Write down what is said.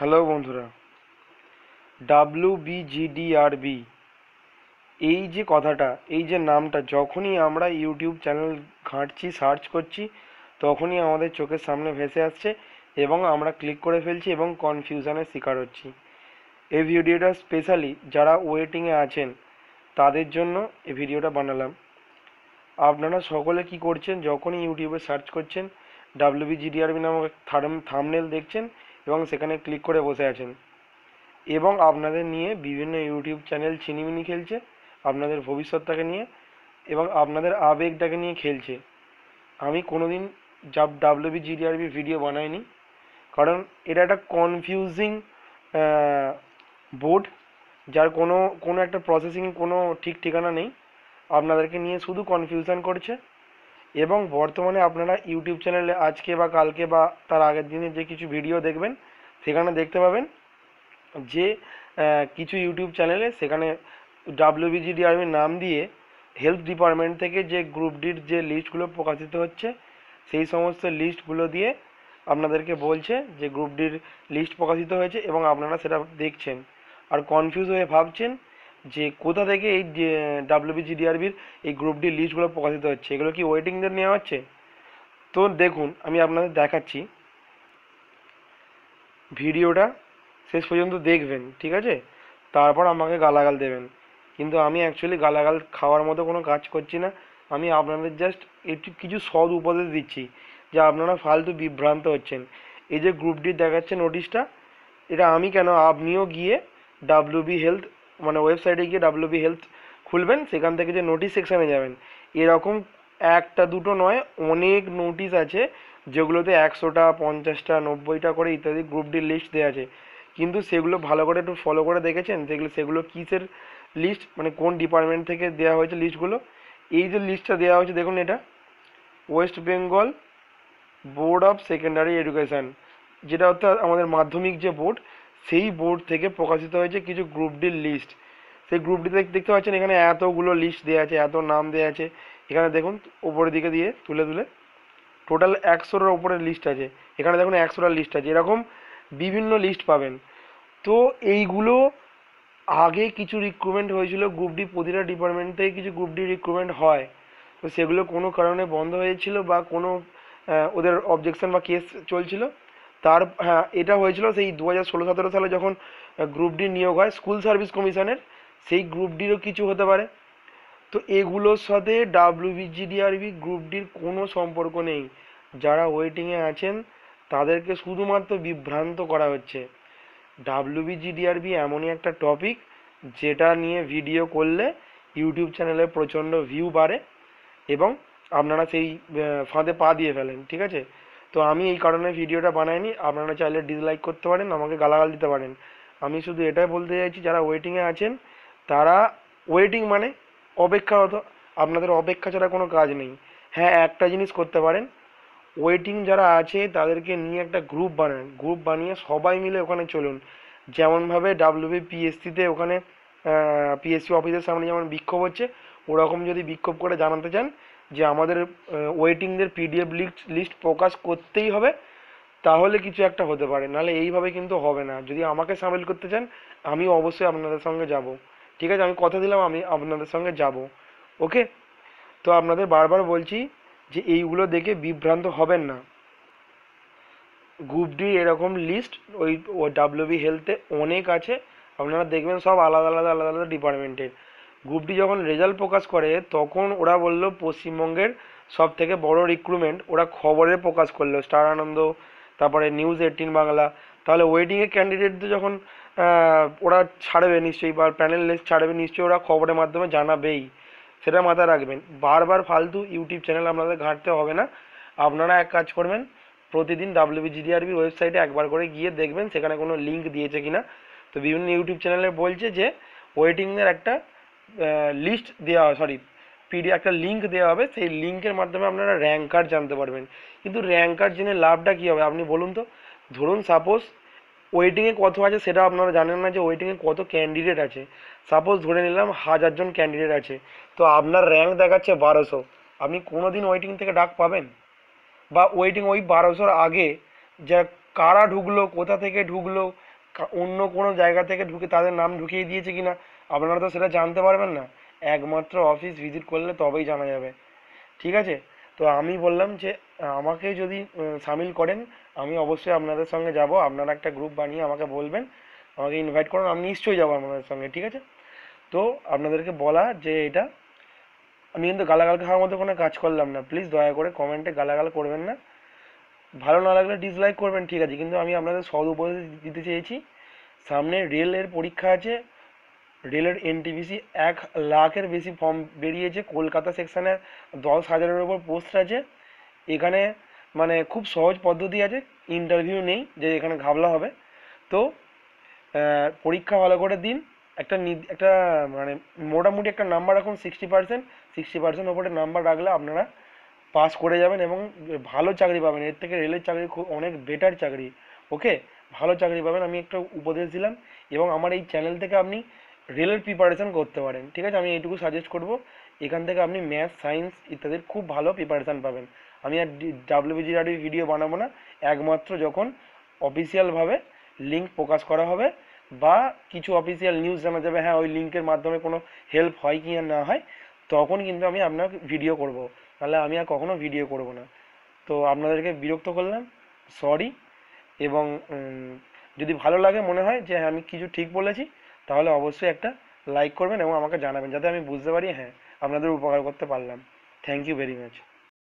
hello বন্ধুরা W বিজিডিআরবি এই যে কথাটা এই যে নামটা যখনই আমরা ইউটিউব চ্যানেল ঘাঁটছি সার্চ করছি তখনই আমাদের চোখের সামনে ভেসে আসছে এবং আমরা ক্লিক করে ফেলছি এবং কনফিউশনের শিকার হচ্ছি এই ভিডিওটা স্পেশালি যারা ওয়েটিংয়ে আছেন তাদের জন্য এই ভিডিওটা বানালাম আপনারা সকলে কি করছেন যখনই ইউটিউবে সার্চ করছেন ডাব্লিউবিজিডিআরবি নামক থার্ম থামনেল দেখছেন এবং সেখানে ক্লিক করে বসে আছেন এবং আপনাদের নিয়ে বিভিন্ন ইউটিউব চ্যানেল ছিনিমিনি খেলছে আপনাদের ভবিষ্যৎটাকে নিয়ে এবং আপনাদের আবেগটাকে নিয়ে খেলছে আমি কোনোদিন জাব ডাব্লিউবি জিডিআরবি ভিডিও বানাইনি কারণ এটা একটা কনফিউজিং বোর্ড যার কোনো কোনো একটা প্রসেসিং কোনো ঠিক ঠিকানা নেই আপনাদেরকে নিয়ে শুধু কনফিউশন করছে এবং বর্তমানে আপনারা ইউটিউব চ্যানেলে আজকে বা কালকে বা তার আগের দিনে যে কিছু ভিডিও দেখবেন সেখানে দেখতে পাবেন যে কিছু ইউটিউব চ্যানেলে সেখানে ডাব্লিউবিজিডি আর্মির নাম দিয়ে হেলথ ডিপার্টমেন্ট থেকে যে গ্রুপ ডির যে লিস্টগুলো প্রকাশিত হচ্ছে সেই সমস্ত লিস্টগুলো দিয়ে আপনাদেরকে বলছে যে গ্রুপ ডির লিস্ট প্রকাশিত হয়েছে এবং আপনারা সেটা দেখছেন আর কনফিউজ হয়ে ভাবছেন যে কোথা থেকে এই ডিআরবির এই গ্রুপ ডি লিস্টগুলো প্রকাশিত হচ্ছে এগুলো কি ওয়েটিংদের নেওয়া হচ্ছে তো দেখুন আমি আপনাদের দেখাচ্ছি ভিডিওটা শেষ পর্যন্ত দেখবেন ঠিক আছে তারপর আমাকে গালাগাল দেবেন কিন্তু আমি অ্যাকচুয়ালি গালাগাল খাওয়ার মতো কোনো কাজ করছি না আমি আপনাদের জাস্ট একটু কিছু সদ উপদেশ দিচ্ছি যে আপনারা ফালতু বিভ্রান্ত হচ্ছেন এই যে ডি দেখাচ্ছে নোটিশটা এটা আমি কেন আপনিও গিয়ে ডাব্লিউবি হেলথ মানে ওয়েবসাইটে গিয়ে বি হেলথ খুলবেন সেখান থেকে যে নোটিশ সেকশানে যাবেন এরকম একটা দুটো নয় অনেক নোটিশ আছে যেগুলোতে একশোটা পঞ্চাশটা নব্বইটা করে ইত্যাদি গ্রুপ ডি লিস্ট দেওয়া আছে কিন্তু সেগুলো ভালো করে একটু ফলো করে দেখেছেন সেগুলো সেগুলো কিসের লিস্ট মানে কোন ডিপার্টমেন্ট থেকে দেওয়া হয়েছে লিস্টগুলো এই যে লিস্টটা দেওয়া হয়েছে দেখুন এটা West Bengal board of secondary education যেটা অর্থাৎ আমাদের মাধ্যমিক যে বোর্ড সেই বোর্ড থেকে প্রকাশিত হয়েছে কিছু গ্রুপ ডির লিস্ট সেই গ্রুপ ডিতে দেখতে পাচ্ছেন এখানে এতগুলো লিস্ট দেওয়া আছে এত নাম দেওয়া আছে এখানে দেখুন উপরের দিকে দিয়ে তুলে তুলে টোটাল একশোর ওপরের লিস্ট আছে এখানে দেখুন একশোটা লিস্ট আছে এরকম বিভিন্ন লিস্ট পাবেন তো এইগুলো আগে কিছু রিক্রুটমেন্ট হয়েছিল গ্রুপ ডি প্রতিটা ডিপার্টমেন্ট থেকে কিছু গ্রুপ ডি রিক্রুটমেন্ট হয় তো সেগুলো কোনো কারণে বন্ধ হয়েছিল বা কোনো ওদের অবজেকশন বা কেস চলছিল তার হ্যাঁ এটা হয়েছিল সেই দু হাজার ষোলো সতেরো সালে যখন গ্রুপ ডি নিয়োগ হয় স্কুল সার্ভিস কমিশনের সেই গ্রুপ ডিরও কিছু হতে পারে তো এগুলোর সাথে ডাব্লিউবিজিডিআরবি গ্রুপ ডির কোনো সম্পর্ক নেই যারা ওয়েটিংয়ে আছেন তাদেরকে শুধুমাত্র বিভ্রান্ত করা হচ্ছে ডাব্লিউবিজিডিআরবি এমনই একটা টপিক যেটা নিয়ে ভিডিও করলে ইউটিউব চ্যানেলে প্রচণ্ড ভিউ বাড়ে এবং আপনারা সেই ফাঁদে পা দিয়ে ফেলেন ঠিক আছে তো আমি এই কারণে ভিডিওটা বানাইনি আপনারা চাইলে ডিসলাইক করতে পারেন আমাকে গালাগাল দিতে পারেন আমি শুধু এটাই বলতে চাইছি যারা ওয়েটিংয়ে আছেন তারা ওয়েটিং মানে অপেক্ষারত আপনাদের অপেক্ষা ছাড়া কোনো কাজ নেই হ্যাঁ একটা জিনিস করতে পারেন ওয়েটিং যারা আছে তাদেরকে নিয়ে একটা গ্রুপ বানান গ্রুপ বানিয়ে সবাই মিলে ওখানে চলুন যেমনভাবে ডাব্লিউবি পিএসসিতে ওখানে পিএসসি অফিসের সামনে যেমন বিক্ষোভ হচ্ছে ওরকম যদি বিক্ষোভ করে জানাতে চান যে আমাদের ওয়েটিংদের পিডিএফ লিস্ট লিস্ট প্রকাশ করতেই হবে তাহলে কিছু একটা হতে পারে নাহলে এইভাবে কিন্তু হবে না যদি আমাকে সামিল করতে চান আমি অবশ্যই আপনাদের সঙ্গে যাব ঠিক আছে আমি কথা দিলাম আমি আপনাদের সঙ্গে যাব ওকে তো আপনাদের বারবার বলছি যে এইগুলো দেখে বিভ্রান্ত হবেন না গ্রুপ ডি এরকম লিস্ট ওই ডাব্লিউবি হেলথে অনেক আছে আপনারা দেখবেন সব আলাদা আলাদা আলাদা আলাদা ডিপার্টমেন্টের গ্রুপটি যখন রেজাল্ট প্রকাশ করে তখন ওরা বলল পশ্চিমবঙ্গের সব থেকে বড় রিক্রুটমেন্ট ওরা খবরে প্রকাশ করলো স্টার আনন্দ তারপরে নিউজ এইটিন বাংলা তাহলে ওয়েটিংয়ের ক্যান্ডিডেটদের যখন ওরা ছাড়বে নিশ্চয়ই বা প্যানেল লিস্ট ছাড়বে নিশ্চয়ই ওরা খবরের মাধ্যমে জানাবেই সেটা মাথায় রাখবেন বারবার ফালতু ইউটিউব চ্যানেল আপনাদের ঘাঁটতে হবে না আপনারা এক কাজ করবেন প্রতিদিন ডাব্লিউবিজিডিআরবির ওয়েবসাইটে একবার করে গিয়ে দেখবেন সেখানে কোনো লিঙ্ক দিয়েছে কিনা তো বিভিন্ন ইউটিউব চ্যানেলে বলছে যে ওয়েটিংয়ের একটা লিস্ট দেওয়া হয় সরি পিডি একটা লিঙ্ক দেওয়া হবে সেই লিঙ্কের মাধ্যমে আপনারা র্যাঙ্ক কার্ড জানতে পারবেন কিন্তু র্যাঙ্ক কার্ড জেনে লাভটা কী হবে আপনি বলুন তো ধরুন সাপোজ ওয়েটিংয়ে কত আছে সেটা আপনারা জানেন না যে ওয়েটিংয়ে কত ক্যান্ডিডেট আছে সাপোজ ধরে নিলাম হাজার জন ক্যান্ডিডেট আছে তো আপনার র্যাঙ্ক দেখাচ্ছে বারোশো আপনি কোনো দিন ওয়েটিং থেকে ডাক পাবেন বা ওয়েটিং ওই বারোশোর আগে যা কারা ঢুকলো কোথা থেকে ঢুকলো অন্য কোনো জায়গা থেকে ঢুকে তাদের নাম ঢুকিয়ে দিয়েছে কিনা আপনারা তো সেটা জানতে পারবেন না একমাত্র অফিস ভিজিট করলে তবেই জানা যাবে ঠিক আছে তো আমি বললাম যে আমাকে যদি সামিল করেন আমি অবশ্যই আপনাদের সঙ্গে যাব আপনারা একটা গ্রুপ বানিয়ে আমাকে বলবেন আমাকে ইনভাইট করুন আমি নিশ্চয়ই যাবো আপনাদের সঙ্গে ঠিক আছে তো আপনাদেরকে বলা যে এটা আমি কিন্তু গালাগাল খাওয়ার মতো কোনো কাজ করলাম না প্লিজ দয়া করে কমেন্টে গালাগাল করবেন না ভালো না লাগলে ডিসলাইক করবেন ঠিক আছে কিন্তু আমি আপনাদের সদ উপদেশ দিতে চেয়েছি সামনে রেলের পরীক্ষা আছে রেলের এনটিভিসি এক লাখের বেশি ফর্ম বেরিয়েছে কলকাতা সেকশানে দশ হাজারের ওপর পোস্ট আছে এখানে মানে খুব সহজ পদ্ধতি আছে ইন্টারভিউ নেই যে এখানে ঘাবলা হবে তো পরীক্ষা ভালো করে দিন একটা একটা মানে মোটামুটি একটা নাম্বার রাখুন সিক্সটি পার্সেন্ট সিক্সটি পার্সেন্ট ওপরে নাম্বার রাখলে আপনারা পাস করে যাবেন এবং ভালো চাকরি পাবেন এর থেকে রেলের চাকরি খুব অনেক বেটার চাকরি ওকে ভালো চাকরি পাবেন আমি একটা উপদেশ দিলাম এবং আমার এই চ্যানেল থেকে আপনি রেলের প্রিপারেশান করতে পারেন ঠিক আছে আমি এইটুকু সাজেস্ট করব এখান থেকে আপনি ম্যাথ সায়েন্স ইত্যাদির খুব ভালো প্রিপারেশান পাবেন আমি আর ডাব্লিউবিজিআরডির ভিডিও বানাবো না একমাত্র যখন অফিসিয়ালভাবে লিঙ্ক প্রকাশ করা হবে বা কিছু অফিসিয়াল নিউজ জানা যাবে হ্যাঁ ওই লিঙ্কের মাধ্যমে কোনো হেল্প হয় কি না হয় তখন কিন্তু আমি আপনার ভিডিও করব তাহলে আমি আর কখনো ভিডিও করব না তো আপনাদেরকে বিরক্ত করলাম সরি এবং যদি ভালো লাগে মনে হয় যে হ্যাঁ আমি কিছু ঠিক বলেছি তাহলে অবশ্যই একটা লাইক করবেন এবং আমাকে জানাবেন যাতে আমি বুঝতে পারি হ্যাঁ আপনাদের উপকার করতে পারলাম থ্যাংক ইউ ভেরি মাচ